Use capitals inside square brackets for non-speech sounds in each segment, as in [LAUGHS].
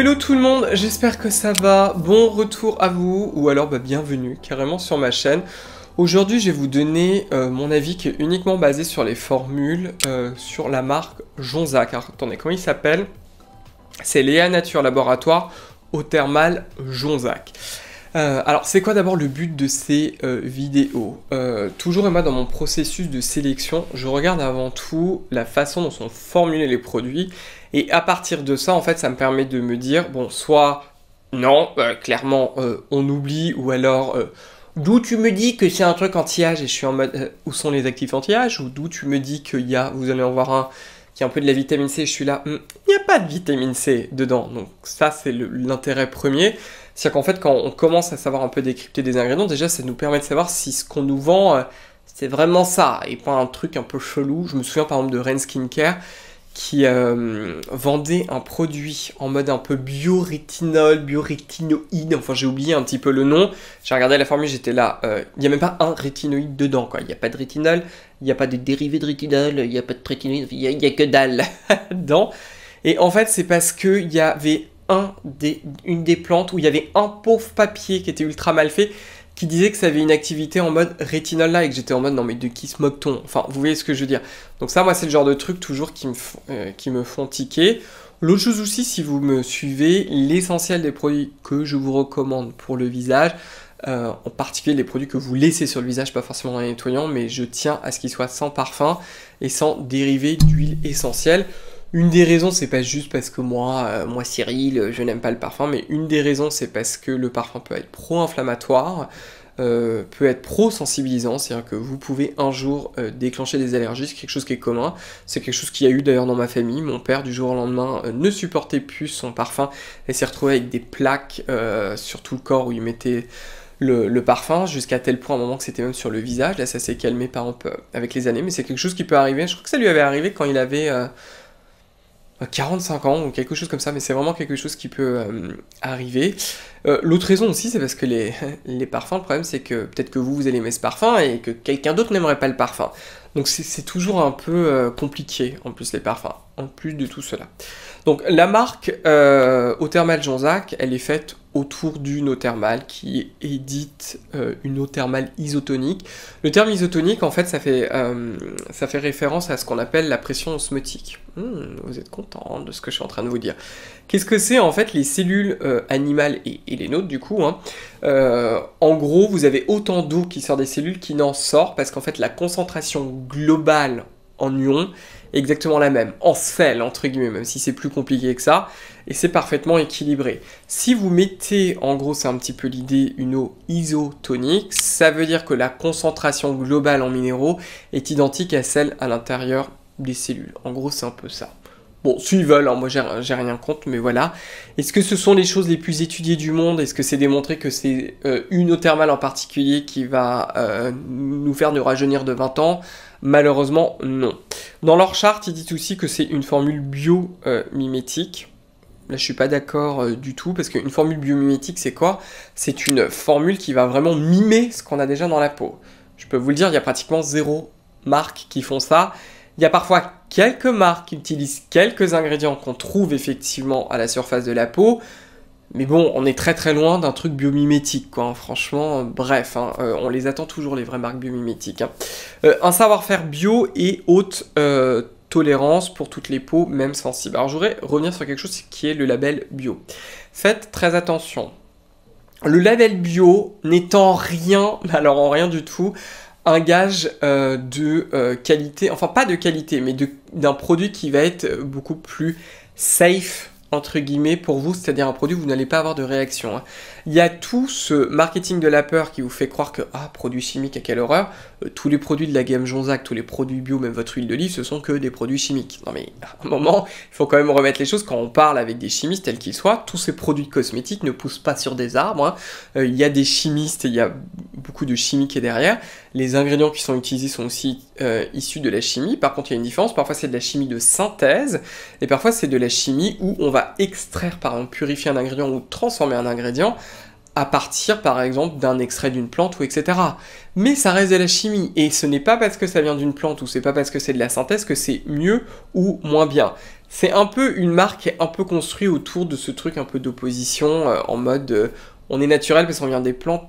hello tout le monde, j'espère que ça va, bon retour à vous, ou alors bah, bienvenue carrément sur ma chaîne. Aujourd'hui je vais vous donner euh, mon avis qui est uniquement basé sur les formules euh, sur la marque Jonzac. attendez, comment il s'appelle C'est Léa Nature Laboratoire au thermal Jonzac. Euh, alors, c'est quoi d'abord le but de ces vidéos Toujours et moi, dans mon processus de sélection, je regarde avant tout la façon dont sont formulés les produits et à partir de ça, en fait, ça me permet de me dire, bon, soit non, euh, clairement, euh, on oublie, ou alors, euh, d'où tu me dis que c'est un truc anti-âge et je suis en mode, où sont les actifs anti-âge, ou d'où tu me dis qu'il y a, vous allez en voir un, qui a un peu de la vitamine C, je suis là, hmm, il n'y a pas de vitamine C dedans. Donc ça, c'est l'intérêt premier. C'est-à-dire qu'en fait, quand on commence à savoir un peu décrypter des ingrédients, déjà, ça nous permet de savoir si ce qu'on nous vend, c'est vraiment ça, et pas un truc un peu chelou. Je me souviens par exemple de Ren Skincare, qui euh, vendait un produit en mode un peu biorétinol, biorétinoïde, enfin j'ai oublié un petit peu le nom. J'ai regardé la formule, j'étais là, euh, il n'y a même pas un rétinoïde dedans, quoi. Il n'y a pas de rétinol, il n'y a pas de dérivé de rétinol, il n'y a pas de rétinoïde, il n'y a, que dalle [LAUGHS] dedans. Et en fait, c'est parce qu'il y avait un une des plantes où il y avait un pauvre papier qui était ultra mal fait qui disait que ça avait une activité en mode rétinol que J'étais en mode non mais de qui se moque-t-on Enfin, vous voyez ce que je veux dire. Donc ça, moi, c'est le genre de truc toujours qui me, euh, qui me font tiquer. L'autre chose aussi, si vous me suivez, l'essentiel des produits que je vous recommande pour le visage, euh, en particulier les produits que vous laissez sur le visage, pas forcément en nettoyant, mais je tiens à ce qu'ils soient sans parfum et sans dérivés d'huile essentielle. Une des raisons, c'est pas juste parce que moi, euh, moi Cyril, euh, je n'aime pas le parfum, mais une des raisons, c'est parce que le parfum peut être pro-inflammatoire, euh, peut être pro-sensibilisant, c'est-à-dire que vous pouvez un jour déclencher des allergies, c'est quelque chose qui est commun, c'est quelque chose qu'il y a eu d'ailleurs dans ma famille, mon père du jour au lendemain ne supportait plus son parfum et s'est retrouvé avec des plaques sur tout le corps où il mettait le, le parfum, jusqu'à tel point à un moment que c'était même sur le visage, là ça s'est calmé par un peu avec les années, mais c'est quelque chose qui peut arriver, je crois que ça lui avait arrivé quand il avait... 45 ans ou quelque chose comme ça, mais c'est vraiment quelque chose qui peut euh, arriver. Euh, l'autre raison aussi, c'est parce que les, [LAUGHS] les parfums, le problème c'est que peut-être que vous, vous allez aimer ce parfum et que quelqu'un d'autre n'aimerait pas le parfum. Donc c'est toujours un peu euh, compliqué, en plus les parfums, en plus de tout cela. Donc la marque au Thermal Jonzac, elle est faite autour d'une eau thermale qui est dite euh, une eau thermale isotonique. Le terme isotonique, en fait, ça fait, euh, ça fait référence à ce qu'on appelle la pression osmotique. Hmm, vous êtes content de ce que je suis en train de vous dire. Qu'est-ce que c'est en fait les cellules euh, animales et, les nôtres du coup hein En gros, vous avez autant d'eau qui sort des cellules qui n'en sort parce qu'en fait la concentration globale en ions exactement la même, en sel entre guillemets, même si c'est plus compliqué que ça, et c'est parfaitement équilibré. Si vous mettez, en gros c'est un petit peu l'idée, une eau isotonique, ça veut dire que la concentration globale en minéraux est identique à celle à l'intérieur des cellules. En gros c'est un peu ça. Bon, s'ils veulent, hein, moi j'ai rien contre, mais voilà. Est-ce que ce sont les choses les plus étudiées du monde Est-ce que c'est démontré que c'est euh, une eau thermale en particulier qui va euh, nous faire nous rajeunir de 20 ans Malheureusement, non. Dans leur charte, ils disent aussi que c'est une formule biomimétique. Là, je suis pas d'accord euh, du tout, parce qu'une formule biomimétique, c'est quoi C'est une formule qui va vraiment mimer ce qu'on a déjà dans la peau. Je peux vous le dire, il y a pratiquement zéro marque qui font ça. Il y a parfois quelques marques qui utilisent quelques ingrédients qu'on trouve effectivement à la surface de la peau, mais bon, on est très très loin d'un truc biomimétique, quoi. Hein. Franchement, euh, bref, hein, euh, on les attend toujours les vraies marques biomimétiques. Hein. Euh, un savoir-faire bio et haute tolérance pour toutes les peaux, même sensibles. Alors, je voudrais revenir sur quelque chose qui est le label bio. Faites très attention. Le label bio n'est en rien, [LAUGHS] alors en rien du tout, un gage de qualité, enfin pas de qualité, mais d'un produit qui va être beaucoup plus safe entre guillemets pour vous, c'est-à-dire un produit vous n'allez pas avoir de réaction. Hein. Il y a tout ce marketing de la peur qui vous fait croire que ah produit chimique, à quelle horreur, euh, tous les produits de la gamme Jonzac, tous les produits bio, même votre huile d'olive, ce sont que des produits chimiques. Non mais à un moment, il faut quand même remettre les choses quand on parle avec des chimistes tels qu'ils soient, tous ces produits cosmétiques ne poussent pas sur des arbres. Hein. Euh, il y a des chimistes, il y a beaucoup de chimiques qui est derrière. Les ingrédients qui sont utilisés sont aussi euh, issus de la chimie. Par contre, il y a une différence, parfois c'est de la chimie de synthèse et parfois c'est de la chimie où on va extraire, par exemple, purifier un ingrédient ou transformer un ingrédient à partir, par exemple, d'un extrait d'une plante ou etc. Mais ça reste de la chimie et ce n'est pas parce que ça vient d'une plante ou c'est pas parce que c'est de la synthèse que c'est mieux ou moins bien. C'est un peu une marque qui est un peu construite autour de ce truc un peu d'opposition euh, en mode euh, on est naturel parce qu'on vient des plantes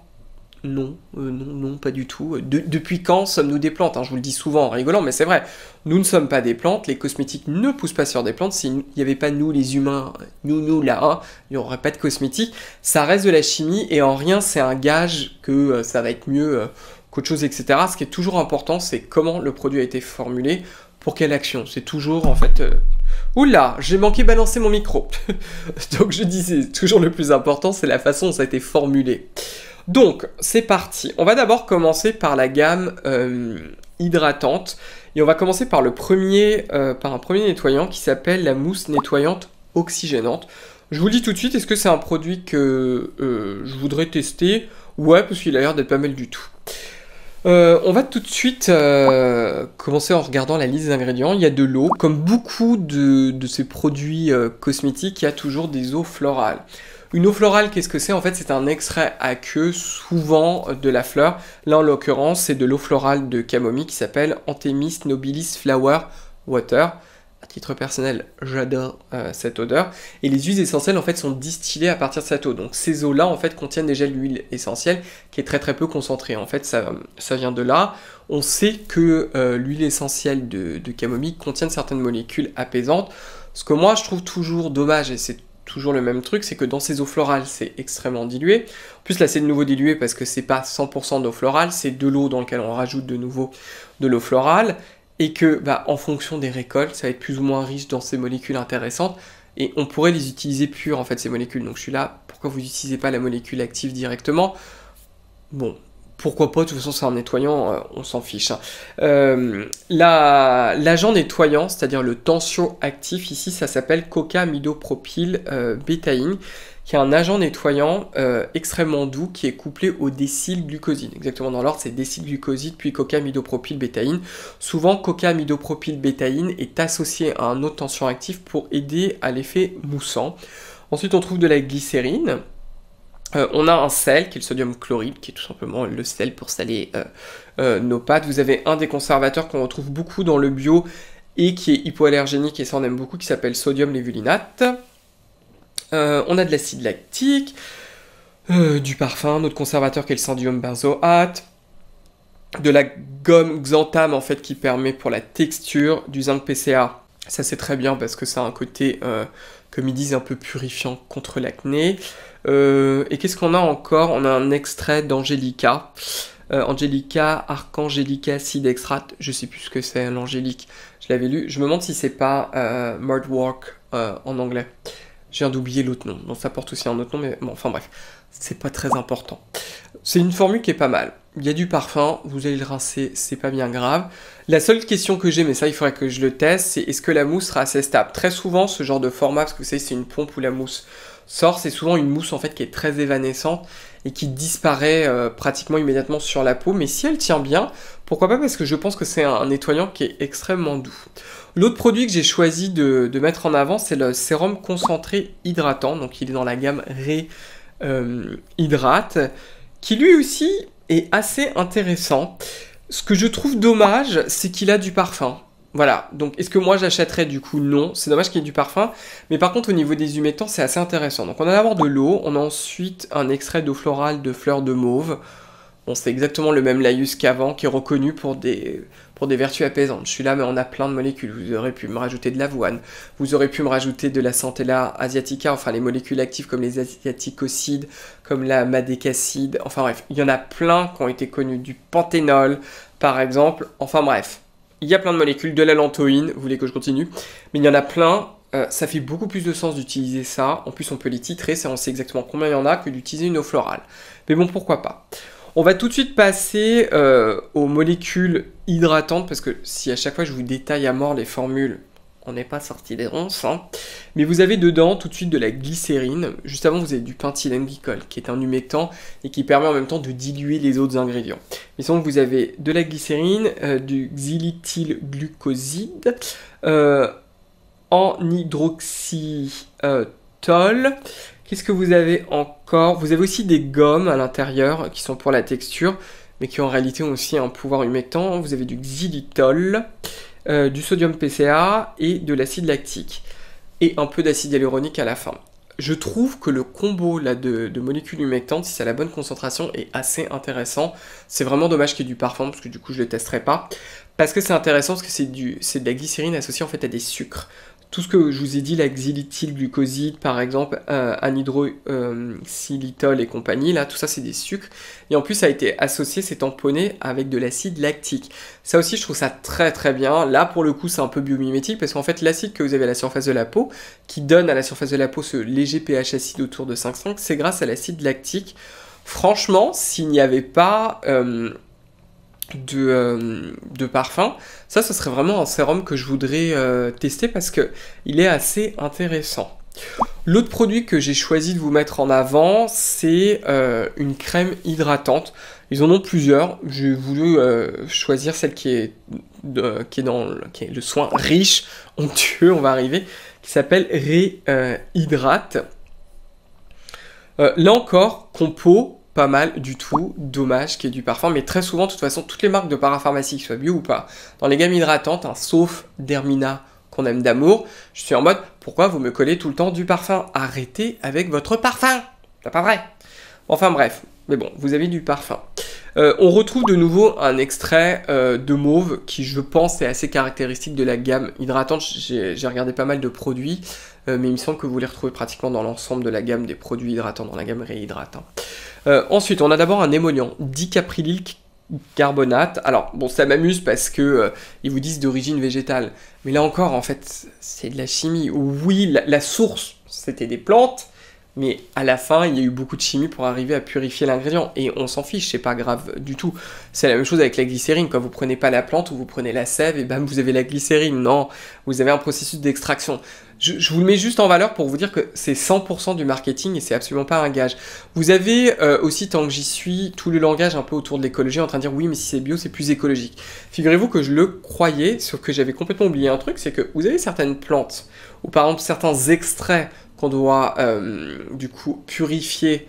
non, euh, non, non, pas du tout. depuis quand sommes-nous des plantes hein Je vous le dis souvent en rigolant, mais c'est vrai. Nous ne sommes pas des plantes, les cosmétiques ne poussent pas sur des plantes. S'il n'y avait pas nous les humains, nous, nous, là, hein, il n'y aurait pas de cosmétiques. Ça reste de la chimie et en rien c'est un gage que euh, ça va être mieux euh, qu'autre chose, etc. Ce qui est toujours important, c'est comment le produit a été formulé, pour quelle action. C'est toujours en fait... Oula, j'ai manqué balancer mon micro. [LAUGHS] Donc je dis, c'est toujours le plus important, c'est la façon dont ça a été formulé. Donc, c'est parti. On va d'abord commencer par la gamme euh, hydratante. Et on va commencer euh, par, un premier nettoyant qui s'appelle la mousse nettoyante oxygénante. Je vous le dis tout de suite, est-ce que c'est un produit que euh, je voudrais tester Ouais, parce qu'il a l'air d'être pas mal du tout. on va tout de suite commencer en regardant la liste des ingrédients. Il y a de l'eau. Comme beaucoup de, de ces produits cosmétiques, il y a toujours des eaux florales. Une eau florale, qu'est-ce que c'est En fait, c'est un extrait aqueux, souvent de la fleur. Là, en l'occurrence, c'est de l'eau florale de camomille qui s'appelle Anthemis nobilis flower water. À titre personnel, j'adore euh, cette odeur. Et les huiles essentielles, en fait, sont distillées à partir de cette eau. Donc, ces eaux-là, en fait, contiennent déjà l'huile essentielle qui est très très peu concentrée. En fait, ça, vient de là. On sait que euh, l'huile essentielle de, de camomille contient certaines molécules apaisantes. Ce que moi, je trouve toujours dommage, et c'est toujours le même truc, c'est que dans ces eaux florales, c'est extrêmement dilué. En plus, là, c'est de nouveau dilué parce que c'est pas 100% d'eau florale, c'est de l'eau dans laquelle on rajoute de nouveau de l'eau florale, et que, bah, en fonction des récoltes, ça va être plus ou moins riche dans ces molécules intéressantes, et on pourrait les utiliser pures, en fait, ces molécules. Donc, je suis là, pourquoi vous n'utilisez pas la molécule active directement Bon, pourquoi pas, de toute façon c'est un nettoyant, euh, on s'en fiche. Hein. Euh, l'agent nettoyant, c'est-à-dire le tensioactif ici, ça s'appelle coca-amidopropyl euh, bétaïne, qui est un agent nettoyant extrêmement doux qui est couplé au glucoside. Exactement dans l'ordre, c'est glucoside, puis coca-amidopropyl bétaïne. Souvent, coca-amidopropyl bétaïne est associé à un autre tensioactif pour aider à l'effet moussant. Ensuite, on trouve de la glycérine euh, on a un sel qui est le sodium chloride, qui est tout simplement le sel pour saler euh, euh, nos pâtes. Vous avez un des conservateurs qu'on retrouve beaucoup dans le bio et qui est hypoallergénique, et ça on aime beaucoup, qui s'appelle sodium lévulinate. on a de l'acide lactique, du parfum, notre conservateur qui est le sodium benzoate, de la gomme xanthame en fait qui permet pour la texture, du zinc PCA. Ça c'est très bien parce que ça a un côté comme ils disent, un peu purifiant contre l'acné. Euh, et qu'est-ce qu'on a encore On a un extrait d'Angelica. Euh, Angélica, Angelica, Archangelica, je sais plus ce que c'est, l'angélique. Je l'avais lu. Je me demande si c'est pas euh, euh en anglais. J'ai viens d'oublier l'autre nom. Donc ça porte aussi un autre nom, mais bon, enfin bref, c'est pas très important. C'est une formule qui est pas mal. Il y a du parfum, vous allez le rincer, c'est pas bien grave. La seule question que j'ai, mais ça il faudrait que je le teste, c'est est-ce que la mousse sera assez stable Très souvent, ce genre de format, parce que vous savez, c'est une pompe où la mousse sort, c'est souvent une mousse en fait qui est très évanescente et qui disparaît euh, pratiquement immédiatement sur la peau. Mais si elle tient bien, pourquoi pas Parce que je pense que c'est un, nettoyant qui est extrêmement doux. L'autre produit que j'ai choisi de, mettre en avant, c'est le sérum concentré hydratant. Donc il est dans la gamme Ré euh, Hydrate qui lui aussi est assez intéressant. Ce que je trouve dommage, c'est qu'il a du parfum. Voilà, donc est-ce que moi j'achèterais du coup Non, c'est dommage qu'il y ait du parfum. Mais par contre, au niveau des humectants, c'est assez intéressant. Donc on a d'abord de l'eau, on a ensuite un extrait d'eau florale de fleurs de mauve. Bon, c'est exactement le même laïus qu'avant, qui est reconnu pour des pour des vertus apaisantes. Je suis là, mais on a plein de molécules. Vous aurez pu me rajouter de l'avoine, vous aurez pu me rajouter de la Santella asiatica, enfin les molécules actives comme les asiaticocides, comme la madécacide, enfin bref, il y en a plein qui ont été connus, du panthénol par exemple, enfin bref. Il y a plein de molécules, de la vous voulez que je continue, mais il y en a plein, euh, ça fait beaucoup plus de sens d'utiliser ça. En plus, on peut les titrer, ça on sait exactement combien il y en a que d'utiliser une eau florale. Mais bon, pourquoi pas. On va tout de suite passer euh, aux molécules hydratantes, parce que si à chaque fois je vous détaille à mort les formules, on n'est pas sorti des ronces. Hein. Mais vous avez dedans tout de suite de la glycérine. Juste avant, vous avez du glycol, qui est un humectant et qui permet en même temps de diluer les autres ingrédients. Mais sinon, vous avez de la glycérine, euh, du xylithylglucoside, euh, en hydroxytol, Qu'est-ce que vous avez encore Vous avez aussi des gommes à l'intérieur qui sont pour la texture, mais qui en réalité ont aussi un pouvoir humectant. Vous avez du xylitol, euh, du sodium PCA et de l'acide lactique. Et un peu d'acide hyaluronique à la fin. Je trouve que le combo de, molécules humectantes, si c'est à la bonne concentration, est assez intéressant. C'est vraiment dommage qu'il y ait du parfum, parce que du coup je ne le testerai pas. Parce que c'est intéressant, parce que c'est de la glycérine associée en fait à des sucres tout ce que je vous ai dit, la xylithylglucoside par exemple, euh, anhydroxylitol euh, et compagnie, là, tout ça c'est des sucres. Et en plus, ça a été associé, c'est tamponné avec de l'acide lactique. Ça aussi, je trouve ça très très bien. Là, pour le coup, c'est un peu biomimétique parce qu'en fait, l'acide que vous avez à la surface de la peau, qui donne à la surface de la peau ce léger pH acide autour de 5,5, c'est grâce à l'acide lactique. Franchement, s'il n'y avait pas... Euh, euh, de, parfum. Ça, ce serait vraiment un sérum que je voudrais euh, tester parce que il est assez intéressant. L'autre produit que j'ai choisi de vous mettre en avant, c'est euh, une crème hydratante. Ils en ont plusieurs. J'ai voulu choisir celle qui est, qui est dans le, soin riche, [LAUGHS] tue, on va arriver, qui s'appelle Réhydrate. là encore, compo pas mal du tout, dommage qu'il y ait du parfum, mais très souvent, de toute façon, toutes les marques de parapharmacie, que soient bio ou pas, dans les gammes hydratantes, hein, sauf Dermina, qu'on aime d'amour, je suis en mode, pourquoi vous me collez tout le temps du parfum Arrêtez avec votre parfum C'est pas vrai Enfin bref, mais bon, vous avez du parfum. Euh, on retrouve de nouveau un extrait euh, de Mauve qui, je pense, est assez caractéristique de la gamme hydratante. J'ai regardé pas mal de produits, euh, mais il me semble que vous les retrouvez pratiquement dans l'ensemble de la gamme des produits hydratants, dans la gamme réhydratante. Euh, ensuite, on a d'abord un émollient, dicaprylique carbonate. Alors, bon, ça m'amuse parce que euh, ils vous disent d'origine végétale. Mais là encore, en fait, c'est de la chimie. Oui, la source, c'était des plantes mais à la fin, il y a eu beaucoup de chimie pour arriver à purifier l'ingrédient. Et on s'en fiche, c'est pas grave du tout. C'est la même chose avec la glycérine. Quand vous prenez pas la plante ou vous prenez la sève, et bam, vous avez la glycérine. Non, vous avez un processus d'extraction. Je, vous le mets juste en valeur pour vous dire que c'est 100% du marketing et c'est absolument pas un gage. Vous avez euh, aussi, tant que j'y suis, tout le langage un peu autour de l'écologie en train de dire oui, mais si c'est bio, c'est plus écologique. Figurez-vous que je le croyais, sauf que j'avais complètement oublié un truc, c'est que vous avez certaines plantes ou par exemple certains extraits qu'on doit euh, du coup purifier,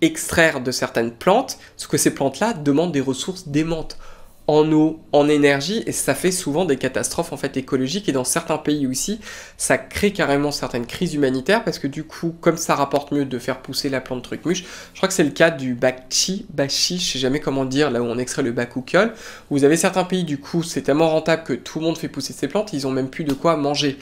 extraire de certaines plantes, ce que ces plantes-là demandent des ressources démentes en eau, en énergie, et ça fait souvent des catastrophes en fait écologiques, et dans certains pays aussi, ça crée carrément certaines crises humanitaires, parce que du coup, comme ça rapporte mieux de faire pousser la plante truc trucmuche, je crois que c'est le cas du bakchi, bachi, je sais jamais comment dire, là où on extrait le bakoukol, vous avez certains pays, du coup, c'est tellement rentable que tout le monde fait pousser ses plantes, ils ont même plus de quoi manger.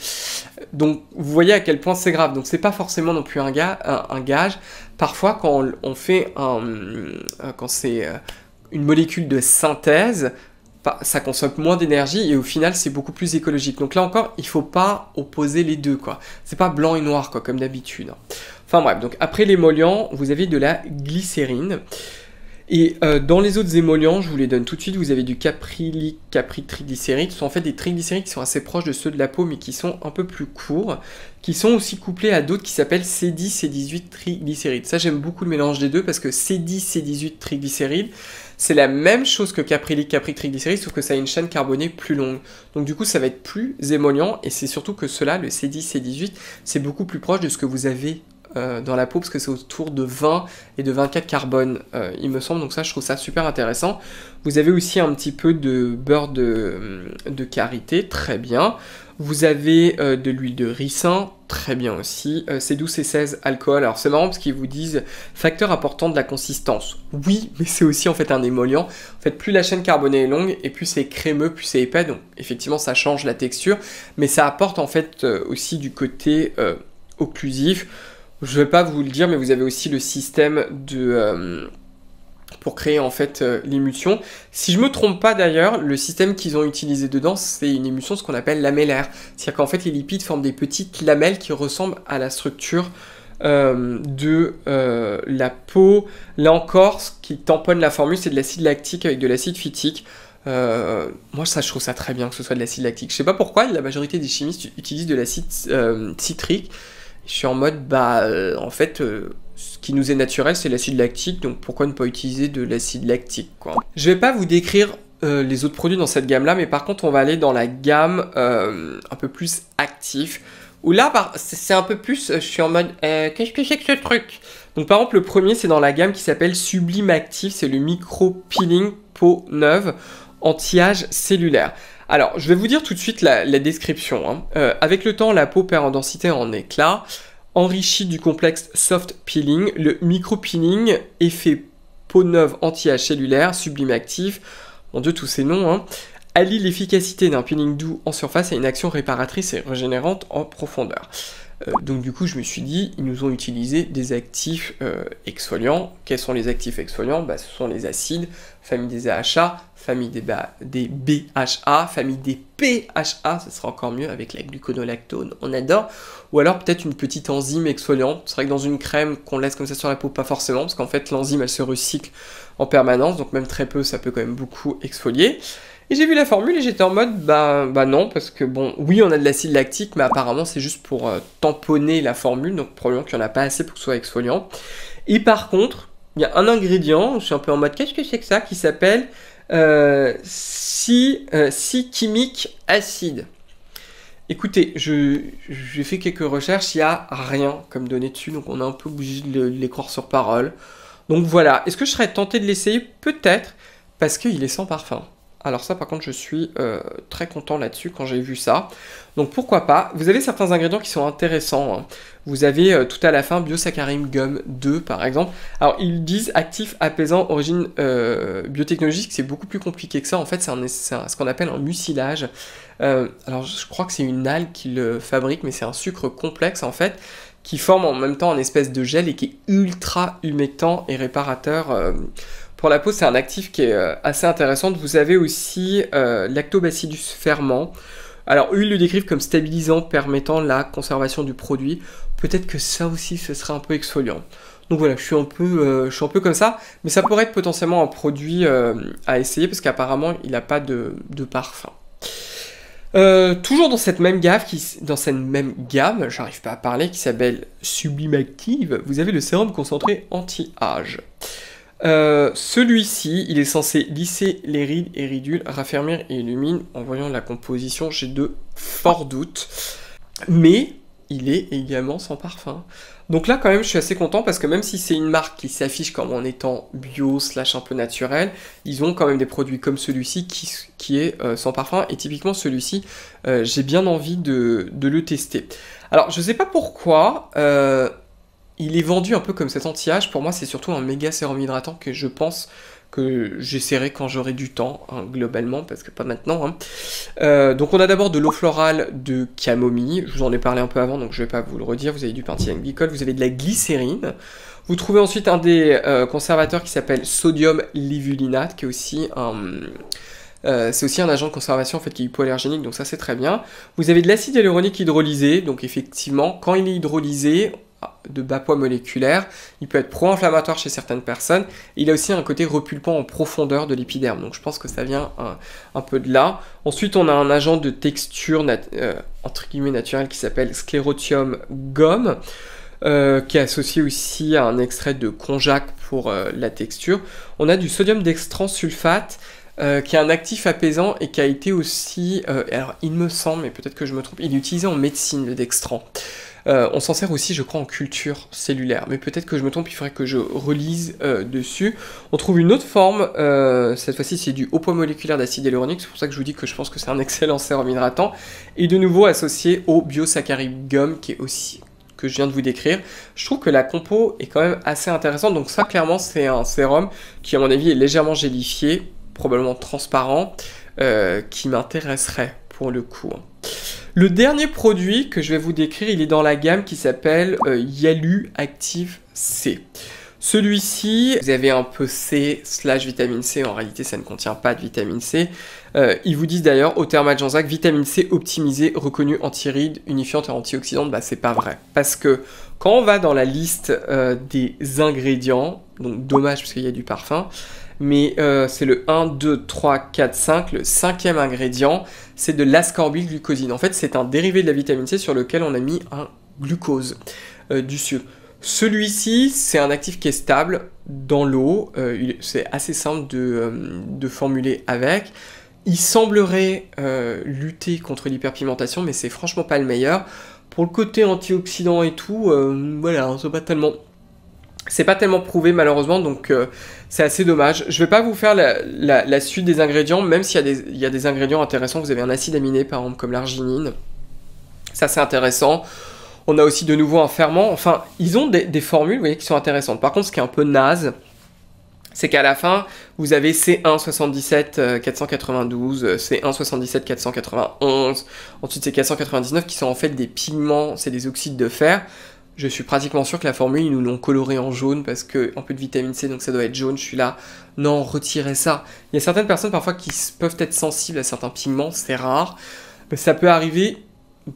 Donc, vous voyez à quel point c'est grave, donc c'est pas forcément non plus un, gars, un, gage, parfois quand on, on fait un... Euh, quand c'est euh, une molécule de synthèse, ça consomme moins d'énergie et au final c'est beaucoup plus écologique. Donc là encore, il faut pas opposer les deux quoi. C'est pas blanc et noir quoi comme d'habitude. Enfin bref, donc après l'émollient, vous avez de la glycérine. Et euh, dans les autres émollients, je vous les donne tout de suite, vous avez du caprylique, triglycéride, ce sont en fait des triglycérides qui sont assez proches de ceux de la peau mais qui sont un peu plus courts, qui sont aussi couplés à d'autres qui s'appellent C10, C18 triglycérides. Ça j'aime beaucoup le mélange des deux parce que C10, C18 triglycérides, c'est la même chose que capri capric, triglycéride, sauf que ça a une chaîne carbonée plus longue. Donc du coup, ça va être plus émollient et c'est surtout que cela, le C10, C18, c'est beaucoup plus proche de ce que vous avez euh, dans la peau parce que c'est autour de 20 et de 24 carbone, euh, il me semble. Donc ça, je trouve ça super intéressant. Vous avez aussi un petit peu de beurre de, de très bien. Vous avez euh, de l'huile de ricin, très bien aussi. Euh, c'est 12 et 16 alcool. Alors c'est marrant parce qu'ils vous disent facteur important de la consistance. Oui, mais c'est aussi en fait un émollient. En fait, plus la chaîne carbonée est longue et plus c'est crémeux, plus c'est épais. Donc effectivement, ça change la texture, mais ça apporte en fait euh, aussi du côté occlusif. Je vais pas vous le dire, mais vous avez aussi le système de pour créer en fait euh, l'émulsion. Si je me trompe pas d'ailleurs, le système qu'ils ont utilisé dedans, c'est une émulsion ce qu'on appelle lamellaire. C'est-à-dire qu'en fait les lipides forment des petites lamelles qui ressemblent à la structure euh, de euh, la peau. Là encore, ce qui tamponne la formule, c'est de l'acide lactique avec de l'acide phytique. moi, ça, je trouve ça très bien que ce soit de l'acide lactique. Je sais pas pourquoi, la majorité des chimistes utilisent de l'acide citrique. Je suis en mode, bah, en fait, ce qui nous est naturel, c'est l'acide lactique, donc pourquoi ne pas utiliser de l'acide lactique quoi. Je vais pas vous décrire euh, les autres produits dans cette gamme-là, mais par contre, on va aller dans la gamme euh, un peu plus actif, où là, c'est un peu plus, euh, je suis en mode, qu'est-ce que c'est que ce truc Donc par exemple, le premier, c'est dans la gamme qui s'appelle Sublime Actif, c'est le micro-peeling peau neuve anti-âge cellulaire. Alors, je vais vous dire tout de suite la, description. Hein. avec le temps, la peau perd en densité en éclat enrichi du complexe soft peeling, le micro-peeling, effet peau neuve anti-cellulaire, sublime actif, mon dieu tous ces noms, hein. allie l'efficacité d'un peeling doux en surface à une action réparatrice et régénérante en profondeur. Euh, donc du coup, je me suis dit, ils nous ont utilisé des actifs euh, exfoliants. Quels sont les actifs exfoliants bah, Ce sont les acides, famille des AHA, famille des, des BHA, famille des PHA, ce sera encore mieux avec la gluconolactone, on adore. Ou alors peut-être une petite enzyme exfoliante. C'est vrai que dans une crème qu'on laisse comme ça sur la peau, pas forcément, parce qu'en fait l'enzyme elle se recycle en permanence, donc même très peu, ça peut quand même beaucoup exfolier. Et j'ai vu la formule et j'étais en mode bah, bah non, parce que bon, oui, on a de l'acide lactique, mais apparemment c'est juste pour euh, tamponner la formule, donc probablement qu'il n'y en a pas assez pour que ce soit exfoliant. Et par contre, il y a un ingrédient, je suis un peu en mode qu'est-ce que c'est que ça, qui s'appelle euh, si, euh, si chimique acide. Écoutez, j'ai fait quelques recherches, il n'y a rien comme données dessus, donc on est un peu obligé les croire sur parole. Donc voilà, est-ce que je serais tenté de l'essayer Peut-être, parce qu'il est sans parfum. Alors ça, par contre, je suis euh, très content là-dessus quand j'ai vu ça. Donc pourquoi pas Vous avez certains ingrédients qui sont intéressants. Hein. Vous avez euh, tout à la fin Biosaccharim Gum 2, par exemple. Alors ils disent actif, apaisant, origine euh, biotechnologique. C'est beaucoup plus compliqué que ça. En fait, c'est ce qu'on appelle un mucilage. alors je crois que c'est une algue qui le fabrique, mais c'est un sucre complexe, en fait qui forme en même temps une espèce de gel et qui est ultra humectant et réparateur pour la peau, c'est un actif qui est euh, assez intéressant. Vous avez aussi euh, lactobacillus ferment. Alors, eux, ils le décrivent comme stabilisant permettant la conservation du produit. Peut-être que ça aussi, ce serait un peu exfoliant. Donc voilà, je suis un peu, euh, peu comme ça, mais ça pourrait être potentiellement un produit à essayer parce qu'apparemment, il n'a pas de, parfum. toujours dans cette même gamme, dans cette même gamme, j'arrive pas à parler, qui s'appelle Sublime Active, vous avez le sérum concentré anti-âge. Euh, celui-ci, il est censé lisser les rides et ridules, raffermir et illumine. En voyant la composition, j'ai de forts doutes. Mais il est également sans parfum. Donc là, quand même, je suis assez content parce que même si c'est une marque qui s'affiche comme en étant bio slash un peu naturel, ils ont quand même des produits comme celui-ci qui, est euh, sans parfum. Et typiquement, celui-ci, euh, j'ai bien envie de, le tester. Alors, je ne sais pas pourquoi, il est vendu un peu comme cet anti-âge. Pour moi, c'est surtout un méga sérum hydratant que je pense que j'essaierai quand j'aurai du temps, hein, globalement, parce que pas maintenant. Hein. Euh, donc on a d'abord de l'eau florale de camomille, je vous en ai parlé un peu avant, donc je ne vais pas vous le redire, vous avez du glycol, vous avez de la glycérine, vous trouvez ensuite un des euh, conservateurs qui s'appelle sodium livulinate, qui est aussi un... Euh, c'est aussi un agent de conservation en fait qui est hypoallergénique, donc ça c'est très bien. Vous avez de l'acide hyaluronique hydrolysé, donc effectivement, quand il est hydrolysé, de bas poids moléculaire, il peut être pro-inflammatoire chez certaines personnes, il a aussi un côté repulpant en profondeur de l'épiderme, donc je pense que ça vient un, peu de là. Ensuite on a un agent de texture euh, entre guillemets naturel, qui s'appelle sclérotium gomme, euh, qui est associé aussi à un extrait de conjac pour euh, la texture. On a du sodium dextran sulfate, qui est un actif apaisant et qui a été aussi, alors il me semble, mais peut-être que je me trompe, il est utilisé en médecine, le dextran. Euh, on s'en sert aussi, je crois, en culture cellulaire. Mais peut-être que je me trompe, il faudrait que je relise euh, dessus. On trouve une autre forme, euh, cette fois-ci c'est du haut poids moléculaire d'acide hyaluronique, c'est pour ça que je vous dis que je pense que c'est un [LAUGHS] excellent sérum hydratant. Et de nouveau associé au biosaccharide gum qui est aussi que je viens de vous décrire. Je trouve que la compo est quand même assez intéressante. Donc ça, clairement, c'est un sérum qui, à mon avis, est légèrement gélifié, probablement transparent, qui m'intéresserait pour le coup. Le dernier produit que je vais vous décrire, il est dans la gamme qui s'appelle euh, Yalu Active C. Celui-ci, vous avez un peu C slash vitamine C, en réalité ça ne contient pas de vitamine C. Euh, ils vous disent d'ailleurs au Thermal Janzac, vitamine C optimisée, reconnue anti-rides, unifiante et antioxydante, bah c'est pas vrai. Parce que quand on va dans la liste euh, des ingrédients, donc dommage parce qu'il y a du parfum, mais euh, c'est le 1, 2, 3, 4, 5. Le cinquième ingrédient, c'est de glucosine. En fait, c'est un dérivé de la vitamine C sur lequel on a mis un glucose, euh, du sucre. Celui-ci, c'est un actif qui est stable dans l'eau. Euh, c'est assez simple de, de, formuler avec. Il semblerait lutter contre l'hyperpigmentation, mais c'est franchement pas le meilleur. Pour le côté antioxydant et tout, voilà, c'est pas tellement c'est pas tellement prouvé malheureusement, donc euh, c'est assez dommage. Je vais pas vous faire la, suite des ingrédients, même s'il y, y, a des ingrédients intéressants. Vous avez un acide aminé par exemple comme l'arginine, ça c'est intéressant. On a aussi de nouveau un ferment. Enfin, ils ont des, formules vous voyez, qui sont intéressantes. Par contre, ce qui est un peu naze, c'est qu'à la fin, vous avez C1 77 492, C1 77 491, ensuite c'est 499 qui sont en fait des pigments, c'est des oxydes de fer. Je suis pratiquement sûr que la formule, ils nous l'ont colorée en jaune parce que peu de vitamine C, donc ça doit être jaune. Je suis là, non, retirez ça. Il y a certaines personnes parfois qui peuvent être sensibles à certains pigments, c'est rare. ça peut arriver.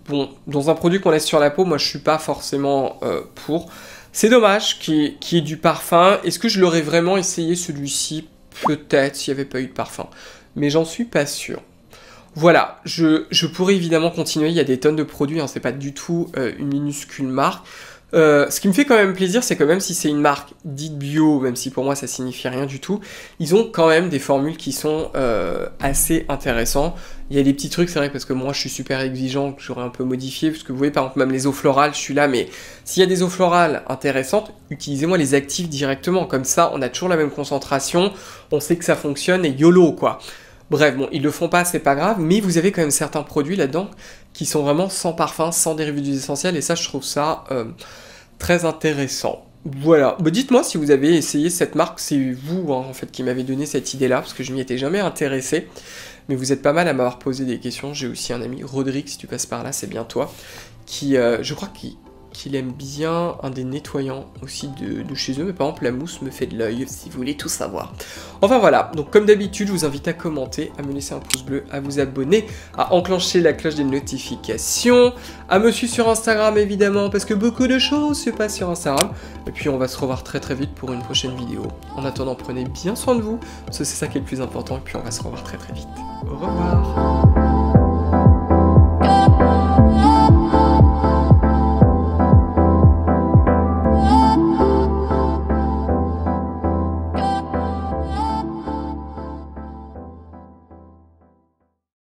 Bon, dans un produit qu'on laisse sur la peau, moi je suis pas forcément euh, pour. C'est dommage qu'il y ait du parfum. Est-ce que je l'aurais vraiment essayé celui-ci Peut-être s'il n'y avait pas eu de parfum. Mais j'en suis pas sûr. Voilà, je, pourrais évidemment continuer, il y a des tonnes de produits, hein, c'est pas du tout euh, une minuscule marque. Euh, ce qui me fait quand même plaisir, c'est que même si c'est une marque dite bio, même si pour moi ça signifie rien du tout, ils ont quand même des formules qui sont euh, assez intéressantes. Il y a des petits trucs, c'est vrai, parce que moi je suis super exigeant, que j'aurais un peu modifié, parce que vous voyez par exemple même les eaux florales, je suis là, mais s'il y a des eaux florales intéressantes, utilisez-moi les actifs directement, comme ça on a toujours la même concentration, on sait que ça fonctionne et YOLO quoi. Bref, bon, ils le font pas, c'est pas grave, mais vous avez quand même certains produits là-dedans qui sont vraiment sans parfum, sans dérivés du essentiel, et ça, je trouve ça euh, très intéressant. Voilà, bah, dites-moi si vous avez essayé cette marque, c'est vous hein, en fait qui m'avez donné cette idée-là, parce que je m'y étais jamais intéressé, mais vous êtes pas mal à m'avoir posé des questions, j'ai aussi un ami, Rodrigue, si tu passes par là, c'est bien toi, qui, euh, je crois, qui, qu'il aime bien un des nettoyants aussi de, chez eux. Mais par exemple, la mousse me fait de l'œil, si vous voulez tout savoir. Enfin voilà, donc comme d'habitude, je vous invite à commenter, à me laisser un pouce bleu, à vous abonner, à enclencher la cloche des notifications, à me suivre sur Instagram évidemment, parce que beaucoup de choses se passent sur Instagram. Et puis on va se revoir très très vite pour une prochaine vidéo. En attendant, prenez bien soin de vous, parce c'est ça qui est le plus important. Et puis on va se revoir très très vite. Au revoir